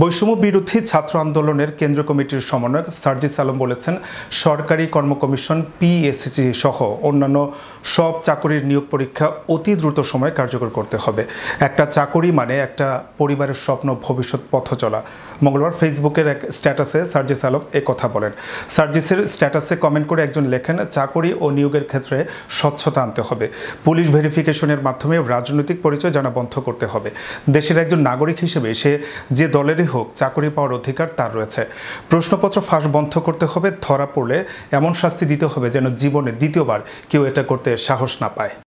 বৈষম্য বিরোধী ছাত্র আন্দোলনের কেন্দ্র কমিটির সমন্বয়ক সার্জিস আলম বলেছেন সরকারি কর্ম কমিশন পিএসসি সহ অন্যান্য সব চাকরির নিয়োগ পরীক্ষা অতি দ্রুত সময়ে কার্যকর করতে হবে একটা চাকরি মানে একটা পরিবারের স্বপ্ন ভবিষ্যৎ পথ চলা মঙ্গলবার ফেসবুকের এক স্ট্যাটাসে সার্জিস আলম এ কথা বলেন সার্জিসের স্ট্যাটাসে কমেন্ট করে একজন লেখেন চাকরি ও নিয়োগের ক্ষেত্রে স্বচ্ছতা আনতে হবে পুলিশ ভেরিফিকেশনের মাধ্যমে রাজনৈতিক পরিচয় জানা বন্ধ করতে হবে দেশের একজন নাগরিক হিসেবে সে যে দলেরই হোক চাকরি পাওয়ার অধিকার তার রয়েছে প্রশ্নপত্র ফাঁস বন্ধ করতে হবে ধরা পড়লে এমন শাস্তি দিতে হবে যেন জীবনে দ্বিতীয়বার কেউ এটা করতে সাহস না পায়